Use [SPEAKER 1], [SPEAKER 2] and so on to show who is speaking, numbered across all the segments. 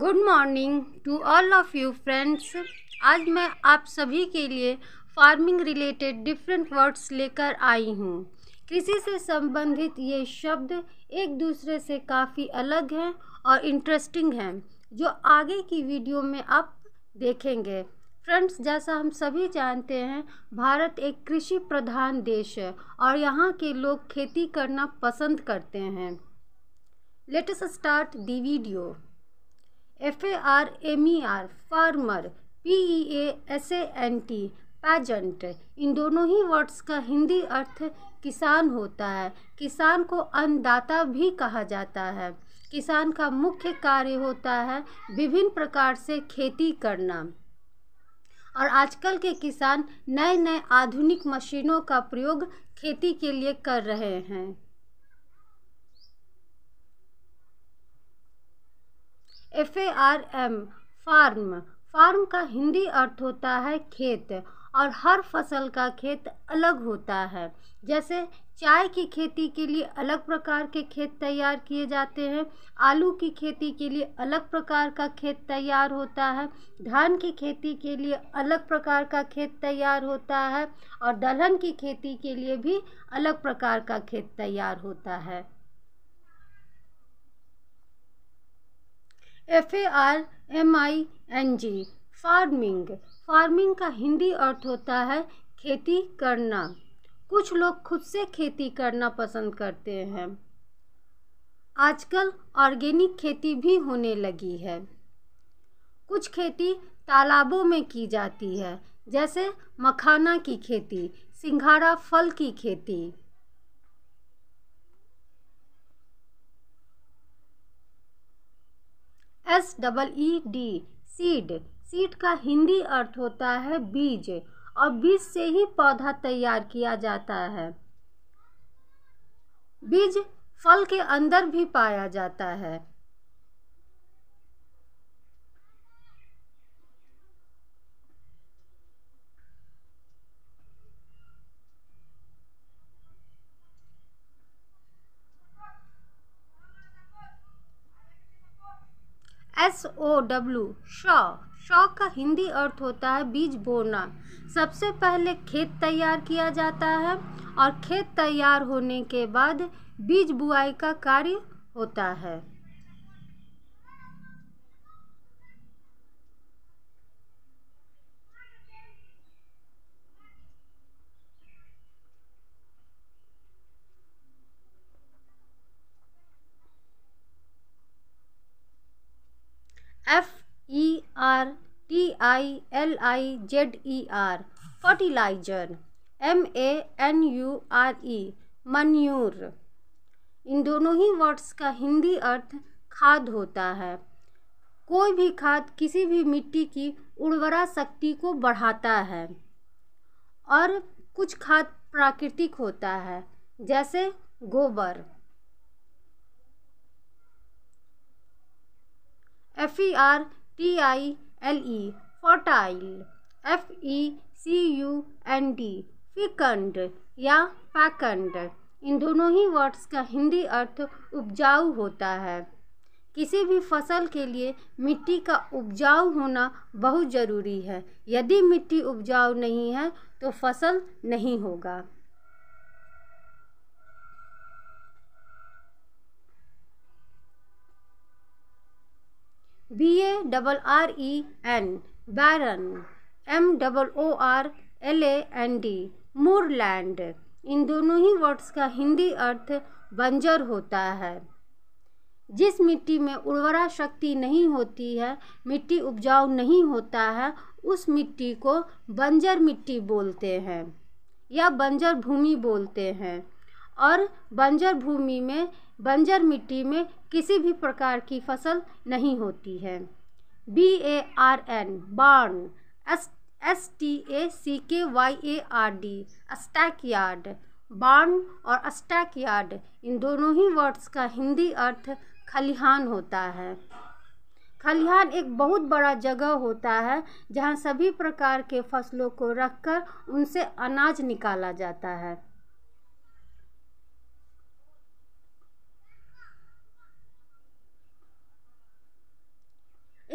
[SPEAKER 1] good morning to all of you friends आज मैं आप सभी के लिए फार्मिंग रिलेटेड डिफरेंट वर्ड्स लेकर आई हूँ कृषि से संबंधित ये शब्द एक दूसरे से काफ़ी अलग हैं और इंटरेस्टिंग हैं जो आगे की वीडियो में आप देखेंगे फ्रेंड्स जैसा हम सभी जानते हैं भारत एक कृषि प्रधान देश है और यहाँ के लोग खेती करना पसंद करते हैं latest start the video F A R M E R farmer P E A S A N T peasant इन दोनों ही वर्ड्स का हिंदी अर्थ किसान होता है किसान को अन्नदाता भी कहा जाता है किसान का मुख्य कार्य होता है विभिन्न प्रकार से खेती करना और आजकल के किसान नए नए आधुनिक मशीनों का प्रयोग खेती के लिए कर रहे हैं F A R M farm farm का हिंदी अर्थ होता है खेत और हर फसल का खेत अलग होता है जैसे चाय की खेती के लिए अलग प्रकार के खेत तैयार किए जाते हैं आलू की खेती के लिए अलग प्रकार का खेत तैयार होता है धान की खेती के लिए अलग प्रकार का खेत तैयार होता है और दलहन की खेती के लिए भी अलग प्रकार का खेत तैयार होता है F A R M I N G farming farming का हिंदी अर्थ होता है खेती करना कुछ लोग खुद से खेती करना पसंद करते हैं आजकल ऑर्गेनिक खेती भी होने लगी है कुछ खेती तालाबों में की जाती है जैसे मखाना की खेती सिंघाड़ा फल की खेती S double E D seed seed का हिंदी अर्थ होता है बीज और बीज से ही पौधा तैयार किया जाता है बीज फल के अंदर भी पाया जाता है S O W sow sow का हिंदी अर्थ होता है बीज बोना सबसे पहले खेत तैयार किया जाता है और खेत तैयार होने के बाद बीज बुआई का कार्य होता है F E R T I L I Z E R fertilizer M A N U R E manure इन दोनों ही वर्ड्स का हिंदी अर्थ खाद होता है कोई भी खाद किसी भी मिट्टी की उर्वरा शक्ति को बढ़ाता है और कुछ खाद प्राकृतिक होता है जैसे गोबर F E R T I L E fertile F E C U N D fecund या फैकंड इन दोनों ही वर्ड्स का हिंदी अर्थ उपजाऊ होता है किसी भी फसल के लिए मिट्टी का उपजाऊ होना बहुत ज़रूरी है यदि मिट्टी उपजाऊ नहीं है तो फसल नहीं होगा B A double R E N barren M double O R L A N D moorland इन दोनों ही वर्ड्स का हिंदी अर्थ बंजर होता है जिस मिट्टी में उर्वरा शक्ति नहीं होती है मिट्टी उपजाऊ नहीं होता है उस मिट्टी को बंजर मिट्टी बोलते हैं या बंजर भूमि बोलते हैं और बंजर भूमि में बंजर मिट्टी में किसी भी प्रकार की फसल नहीं होती है B A R N barn S S T A C K Y A R D stack yard barn और अस्टैक यार्ड इन दोनों ही वर्ड्स का हिंदी अर्थ खलिहान होता है खलिहान एक बहुत बड़ा जगह होता है जहाँ सभी प्रकार के फसलों को रखकर उनसे अनाज निकाला जाता है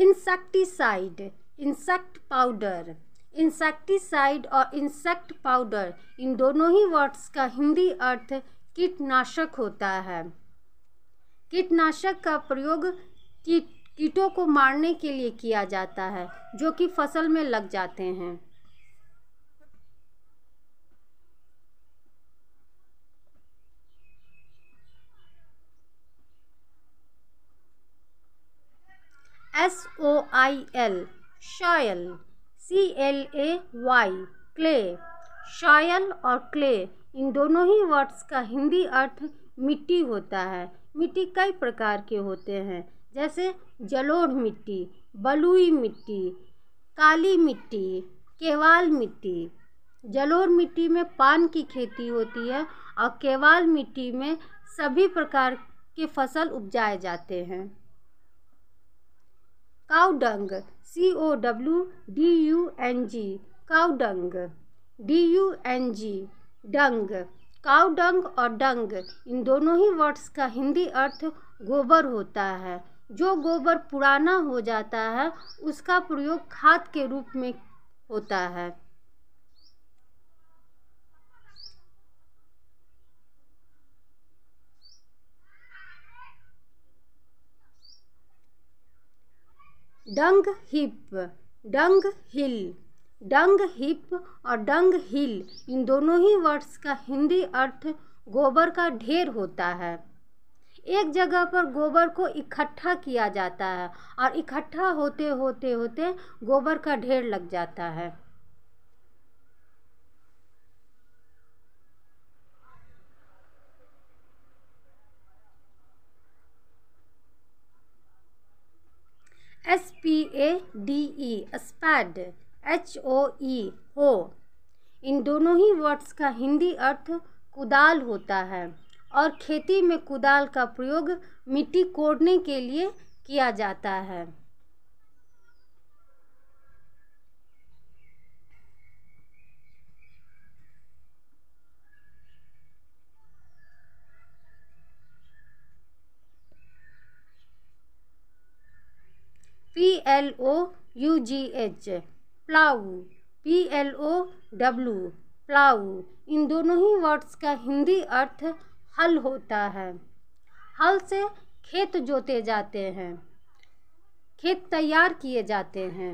[SPEAKER 1] इंसेक्टिसाइड इंसेक्ट पाउडर इंसेक्टिसाइड और इंसेक्ट पाउडर इन दोनों ही वर्ड्स का हिंदी अर्थ कीटनाशक होता है कीटनाशक का प्रयोग कीट कीटों को मारने के लिए किया जाता है जो कि फसल में लग जाते हैं S O I L soil C L A Y clay soil और क्ले इन दोनों ही वर्ड्स का हिंदी अर्थ मिट्टी होता है मिट्टी कई प्रकार के होते हैं जैसे जलोढ़ मिट्टी बलुई मिट्टी काली मिट्टी केवाल मिट्टी जलोर मिट्टी में पान की खेती होती है और केवाल मिट्टी में सभी प्रकार के फसल उपजाए जाते हैं cow dung C O W D U N G cow dung D U N G dung cow dung और डंग इन दोनों ही वर्ड्स का हिंदी अर्थ गोबर होता है जो गोबर पुराना हो जाता है उसका प्रयोग खाद के रूप में होता है डंग हिप डंग हिल डंग हिप और डंग हिल इन दोनों ही वर्ड्स का हिंदी अर्थ गोबर का ढेर होता है एक जगह पर गोबर को इकट्ठा किया जाता है और इकट्ठा होते होते होते गोबर का ढेर लग जाता है S P A D E spade H O E hoe इन दोनों ही वर्ड्स का हिंदी अर्थ कुदाल होता है और खेती में कुदाल का प्रयोग मिट्टी कोड़ने के लिए किया जाता है P L O U G H plough P L O W plow इन दोनों ही वर्ड्स का हिंदी अर्थ हल होता है हल से खेत जोते जाते हैं खेत तैयार किए जाते हैं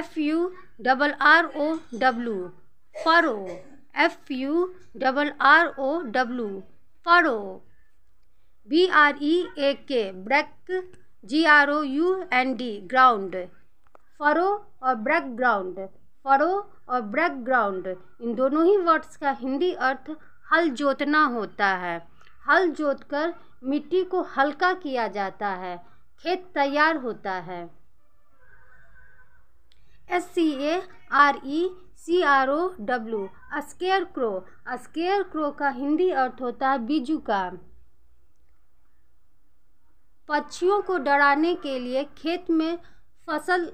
[SPEAKER 1] F U double R O W furrow F U double R O W furrow B R E A K break G R O U N D ground furrow और ब्रैक ग्राउंड फरो और break ground इन दोनों ही words का हिंदी अर्थ हल जोतना होता है हल जोतकर मिट्टी को हल्का किया जाता है खेत तैयार होता है S C A R E C R O W scare crow scare crow का हिंदी अर्थ होता है बीजू का पक्षियों को डराने के लिए खेत में फसल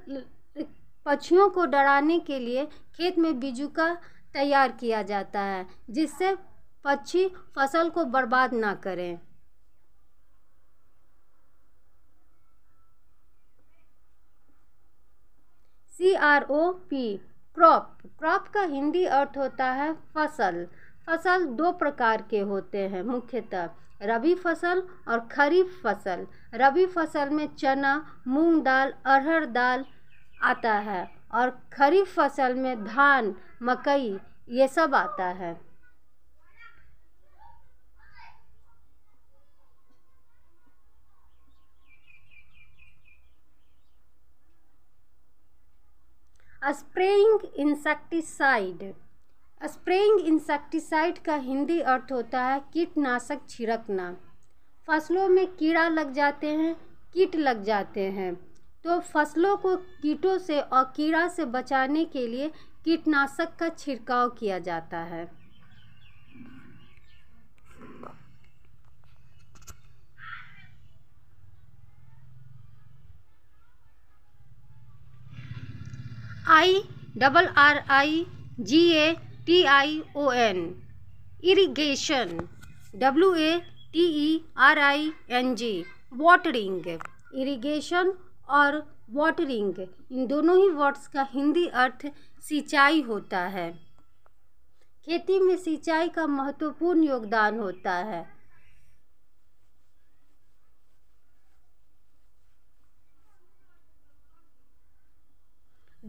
[SPEAKER 1] पक्षियों को डराने के लिए खेत में बीजू का तैयार किया जाता है जिससे पक्षी फसल को बर्बाद ना करें R O P crop crop का हिंदी अर्थ होता है फसल फसल दो प्रकार के होते हैं मुख्यतः रबी फसल और खरीफ फसल रबी फसल में चना मूंग दाल अरहर दाल आता है और खरीफ फसल में धान मकई ये सब आता है स्प्रेइंग इंसेक्टिसाइड स्प्रेइंग इंसेक्टिसाइड का हिंदी अर्थ होता है कीटनाशक छिड़कना फसलों में कीड़ा लग जाते हैं कीट लग जाते हैं तो फसलों को कीटों से और कीड़ा से बचाने के लिए कीटनाशक का छिड़काव किया जाता है I double R I G A T I O N irrigation W A T E R I N G watering irrigation और वाटरिंग इन दोनों ही वर्ड्स का हिंदी अर्थ सिंचाई होता है खेती में सिंचाई का महत्वपूर्ण योगदान होता है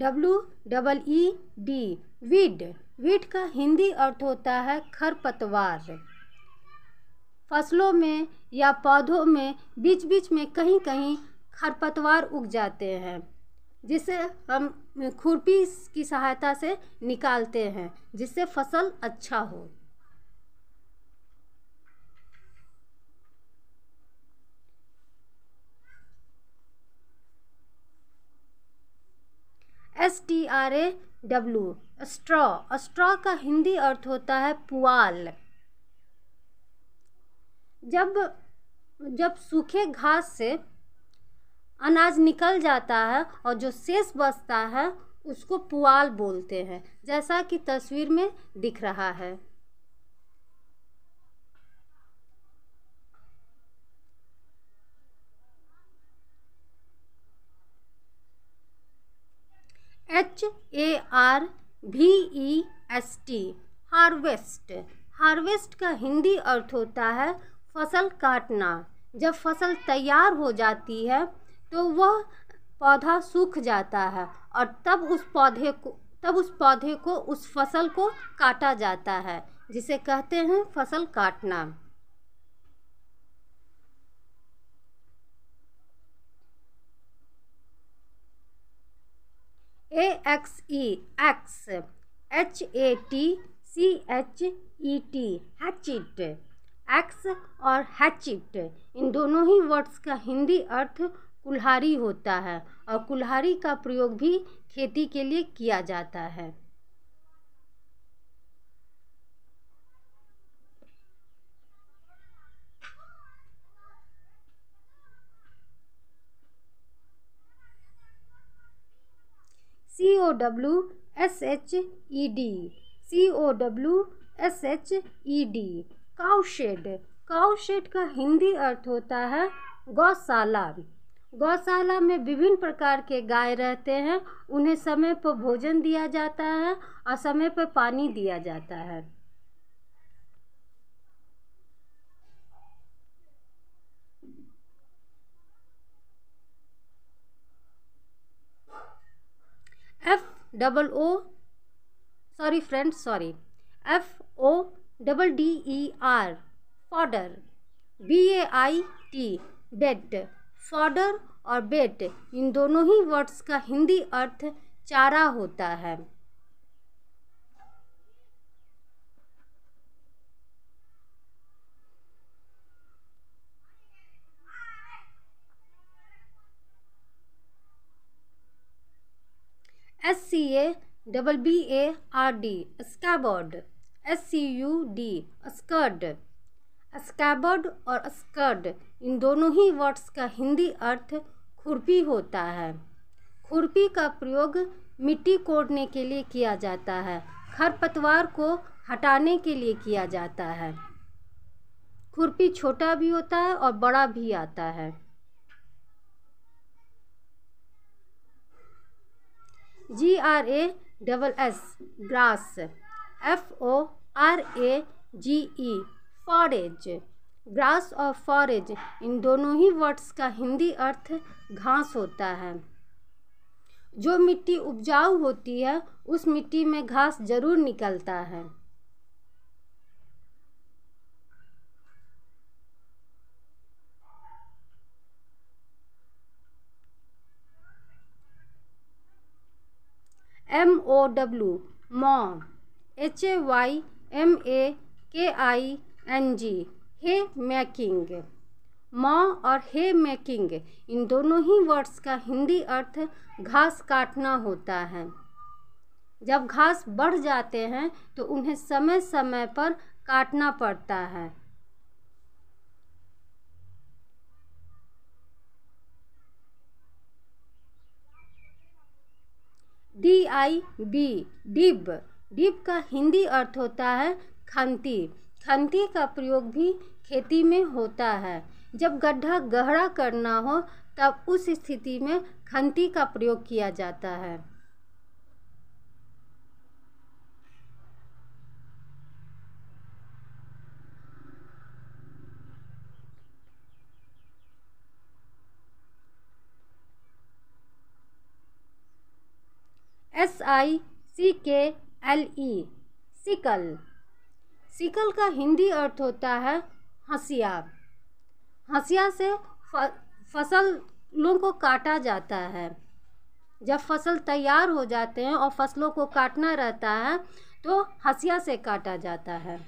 [SPEAKER 1] W double E D weed weed का हिंदी अर्थ होता है खरपतवार फसलों में या पौधों में बीच बीच में कहीं कहीं खरपतवार उग जाते हैं जिसे हम खुरपी की सहायता से निकालते हैं जिससे फसल अच्छा हो S T R A W straw straw का हिंदी अर्थ होता है पुआल जब जब सूखे घास से अनाज निकल जाता है और जो शेष बचता है उसको पुआल बोलते हैं जैसा कि तस्वीर में दिख रहा है H A R V E S T harvest harvest का हिंदी अर्थ होता है फसल काटना जब फसल तैयार हो जाती है तो वह पौधा सूख जाता है और तब उस पौधे को तब उस पौधे को उस फसल को काटा जाता है जिसे कहते हैं फसल काटना A X E axe H A T C H E T hatchet axe और हैचिट इन दोनों ही वर्ड्स का हिंदी अर्थ कुल्हारी होता है और कुल्हारी का प्रयोग भी खेती के लिए किया जाता है C O W S H E D C O W S H E D cowshed cowshed का हिंदी अर्थ होता है गौशाला गौशाला में विभिन्न प्रकार के गाय रहते हैं उन्हें समय पर भोजन दिया जाता है और समय पर पानी दिया जाता है F double O sorry friend sorry F O double D E R fodder B A I T bait fodder और बेट इन दोनों ही वर्ड्स का हिंदी अर्थ चारा होता है S C A double B A R D scabbard S C U D scud scabbard और scud इन दोनों ही वर्ड्स का हिंदी अर्थ खुरपी होता है खुरपी का प्रयोग मिट्टी कोड़ने के लिए किया जाता है खरपतवार को हटाने के लिए किया जाता है खुरपी छोटा भी होता है और बड़ा भी आता है G R A double S grass F O R A G E forage grass और फॉरेज इन दोनों ही वर्ड्स का हिंदी अर्थ घास होता है जो मिट्टी उपजाऊ होती है उस मिट्टी में घास जरूर निकलता है M O W mow H A Y M A K I N ji hey making मॉ और हे मैकिंग इन दोनों ही वर्ड्स का हिंदी अर्थ घास काटना होता है जब घास बढ़ जाते हैं तो उन्हें समय समय पर काटना पड़ता है डी आई बी डिब डिब का हिंदी अर्थ होता है खंती खंती का प्रयोग भी खेती में होता है जब गड्ढा गहरा करना हो तब उस स्थिति में खंती का प्रयोग किया जाता है आई सी के एल ई सिकल सिकल का हिंदी अर्थ होता है हंसिया हंसिया से फसलों को काटा जाता है जब फसल तैयार हो जाते हैं और फसलों को काटना रहता है तो हंसिया से काटा जाता है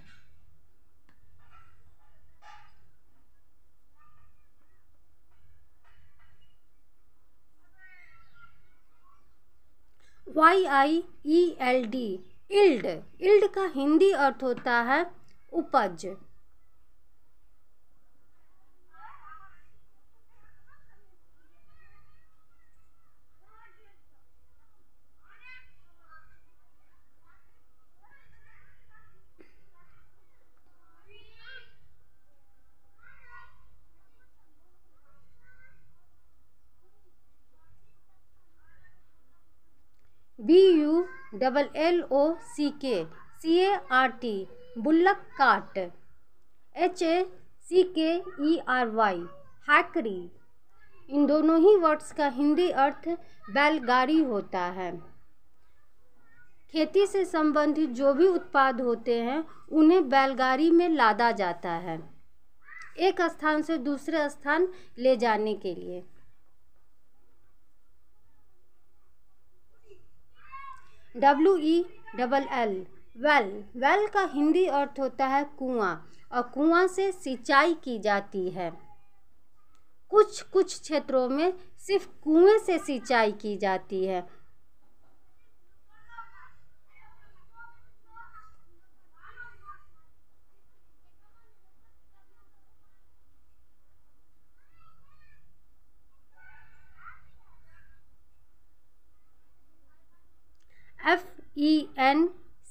[SPEAKER 1] Y I E L D yield yield का हिंदी अर्थ होता है उपज डबल एल ओ सी के सी ए आर टी बुल्लक काट एच ए सी के ई आर वाई हैकरी इन दोनों ही वर्ड्स का हिंदी अर्थ बैलगाड़ी होता है खेती से संबंधित जो भी उत्पाद होते हैं उन्हें बैलगाड़ी में लादा जाता है एक स्थान से दूसरे स्थान ले जाने के लिए W E double L well well का हिंदी अर्थ होता है कुआं और कुआं से सिंचाई की जाती है कुछ कुछ क्षेत्रों में सिर्फ कुएं से सिंचाई की जाती है E N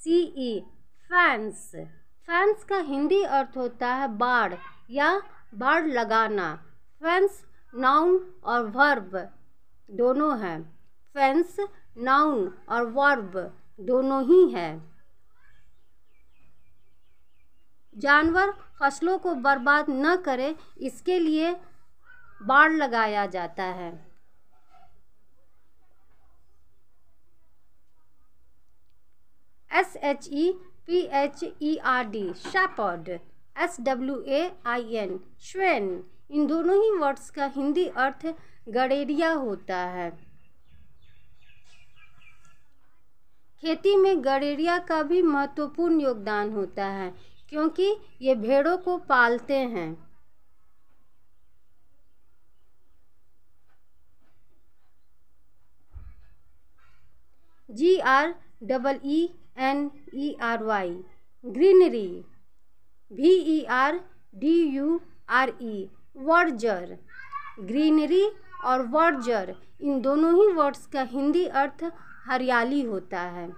[SPEAKER 1] C E fans fans का हिंदी अर्थ होता है बाढ़ या बाढ़ लगाना फैंस नाउन और वर्ब दोनों हैं फैंस नाउन और वर्ब दोनों ही हैं जानवर फसलों को बर्बाद न करें इसके लिए बाढ़ लगाया जाता है S H E P H E R D shepherd S W A I N swain इन दोनों ही वर्ड्स का हिंदी अर्थ गड़ेरिया होता है खेती में गड़ेरिया का भी महत्वपूर्ण योगदान होता है क्योंकि ये भेड़ों को पालते हैं G R double E N E R Y greenery V E R D U R E verdure greenery और वर्जर इन दोनों ही वर्ड्स का हिंदी अर्थ हरियाली होता है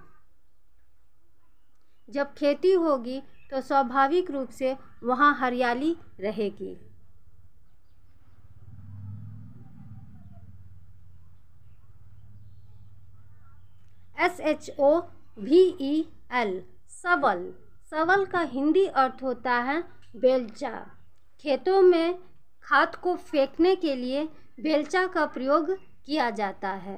[SPEAKER 1] जब खेती होगी तो स्वाभाविक रूप से वहाँ हरियाली रहेगी S H O V E L shovel shovel का हिंदी अर्थ होता है बेलचा खेतों में खाद को फेंकने के लिए बेलचा का प्रयोग किया जाता है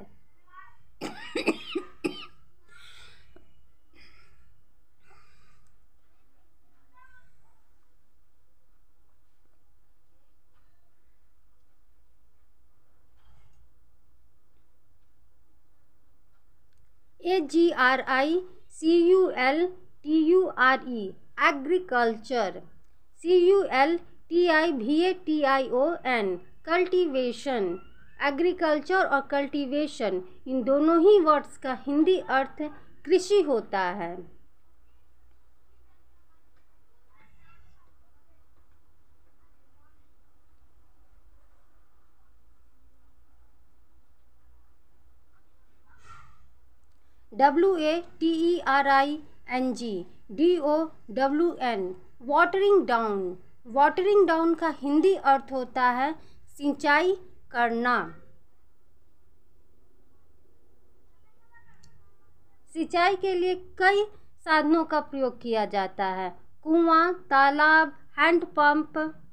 [SPEAKER 1] G R I C U L T U R E agriculture C U L T I भी A T I O N cultivation agriculture और कल्टीवेशन इन दोनों ही वर्ड्स का हिंदी अर्थ कृषि होता है W A T E R I N G D O W N watering down watering down का हिंदी अर्थ होता है सिंचाई करना सिंचाई के लिए कई साधनों का प्रयोग किया जाता है कुआं तालाब हैंडपम्प